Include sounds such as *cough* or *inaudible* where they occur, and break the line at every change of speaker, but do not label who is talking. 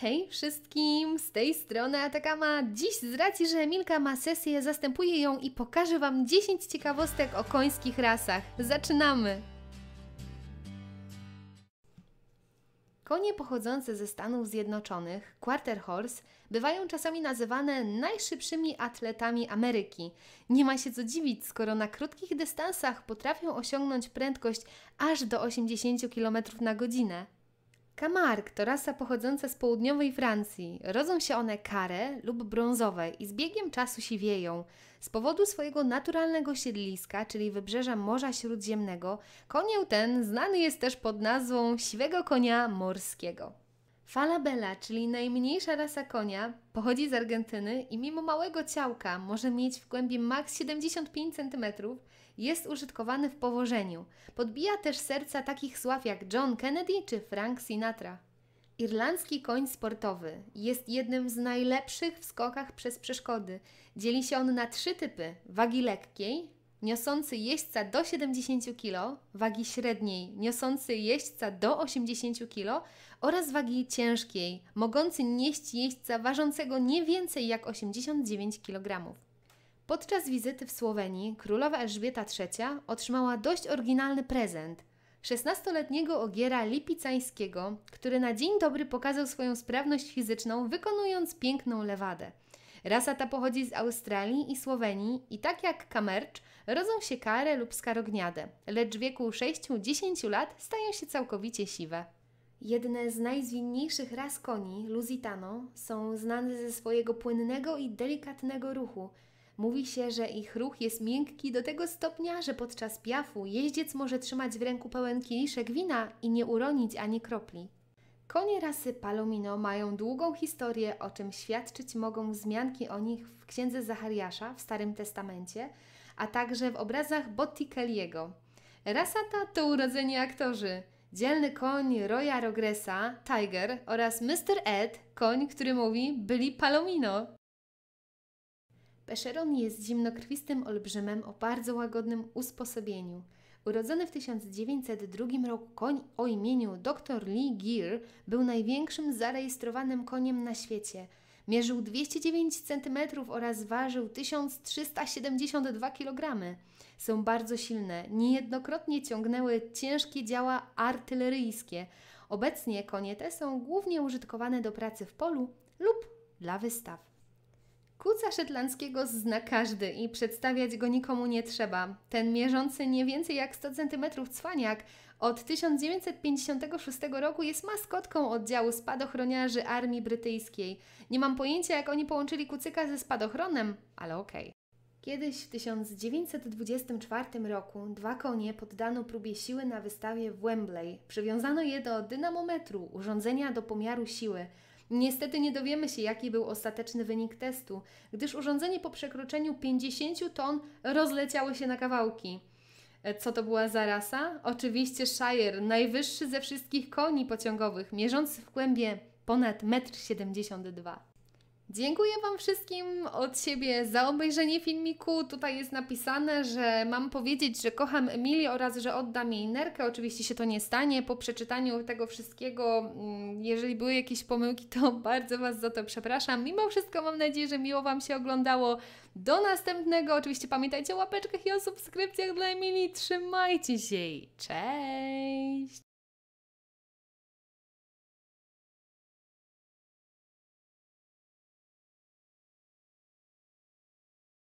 Hej wszystkim, z tej strony Atakama. Dziś z racji, że Emilka ma sesję, zastępuję ją i pokażę Wam 10 ciekawostek o końskich rasach. Zaczynamy! Konie pochodzące ze Stanów Zjednoczonych, quarter horse, bywają czasami nazywane najszybszymi atletami Ameryki. Nie ma się co dziwić, skoro na krótkich dystansach potrafią osiągnąć prędkość aż do 80 km na godzinę. Kamark to rasa pochodząca z południowej Francji. Rodzą się one kare lub brązowe i z biegiem czasu siwieją. Z powodu swojego naturalnego siedliska, czyli wybrzeża Morza Śródziemnego, konieł ten znany jest też pod nazwą siwego konia morskiego. Falabella, czyli najmniejsza rasa konia, pochodzi z Argentyny i mimo małego ciałka może mieć w głębi maks 75 cm jest użytkowany w powożeniu. Podbija też serca takich sław jak John Kennedy czy Frank Sinatra. Irlandzki koń sportowy jest jednym z najlepszych w skokach przez przeszkody. Dzieli się on na trzy typy: wagi lekkiej, niosący jeźdźca do 70 kg, wagi średniej, niosący jeźdźca do 80 kg oraz wagi ciężkiej, mogący nieść jeźdźca ważącego nie więcej jak 89 kg. Podczas wizyty w Słowenii królowa Elżbieta III otrzymała dość oryginalny prezent – 16-letniego ogiera lipicańskiego, który na dzień dobry pokazał swoją sprawność fizyczną, wykonując piękną lewadę. Rasa ta pochodzi z Australii i Słowenii i tak jak kamercz, rodzą się karę lub skarogniadę, lecz w wieku 6-10 lat stają się całkowicie siwe. Jedne z najzwinniejszych ras koni, Lusitano, są znane ze swojego płynnego i delikatnego ruchu, Mówi się, że ich ruch jest miękki do tego stopnia, że podczas piafu jeździec może trzymać w ręku pełen kieliszek wina i nie uronić ani kropli. Konie rasy Palomino mają długą historię, o czym świadczyć mogą wzmianki o nich w księdze Zachariasza w Starym Testamencie, a także w obrazach Botticelliego. Rasa ta to urodzeni aktorzy. Dzielny koń Roya Rogresa, Tiger oraz Mr. Ed, koń, który mówi byli Palomino. Pescheron jest zimnokrwistym olbrzymem o bardzo łagodnym usposobieniu. Urodzony w 1902 roku koń o imieniu dr Lee Gear był największym zarejestrowanym koniem na świecie. Mierzył 209 cm oraz ważył 1372 kg. Są bardzo silne, niejednokrotnie ciągnęły ciężkie działa artyleryjskie. Obecnie konie te są głównie użytkowane do pracy w polu lub dla wystaw. Kuca szetlandzkiego zna każdy i przedstawiać go nikomu nie trzeba. Ten mierzący nie więcej jak 100 cm cwaniak od 1956 roku jest maskotką oddziału spadochroniarzy Armii Brytyjskiej. Nie mam pojęcia jak oni połączyli kucyka ze spadochronem, ale okej. Okay. Kiedyś w 1924 roku dwa konie poddano próbie siły na wystawie w Wembley. Przywiązano je do dynamometru, urządzenia do pomiaru siły – Niestety nie dowiemy się, jaki był ostateczny wynik testu, gdyż urządzenie po przekroczeniu 50 ton rozleciało się na kawałki. E, co to była za rasa? Oczywiście Shire, najwyższy ze wszystkich koni pociągowych, mierzący w głębie ponad 1,72 m. Dziękuję Wam wszystkim od siebie za obejrzenie filmiku. Tutaj jest napisane, że mam powiedzieć, że kocham Emilię oraz że oddam jej nerkę. Oczywiście się to nie stanie. Po przeczytaniu tego wszystkiego, mm, jeżeli były jakieś pomyłki, to *laughs* bardzo Was za to przepraszam. Mimo wszystko mam nadzieję, że miło Wam się oglądało. Do następnego. Oczywiście pamiętajcie o łapeczkach i o subskrypcjach dla Emilii. Trzymajcie się jej. Cześć!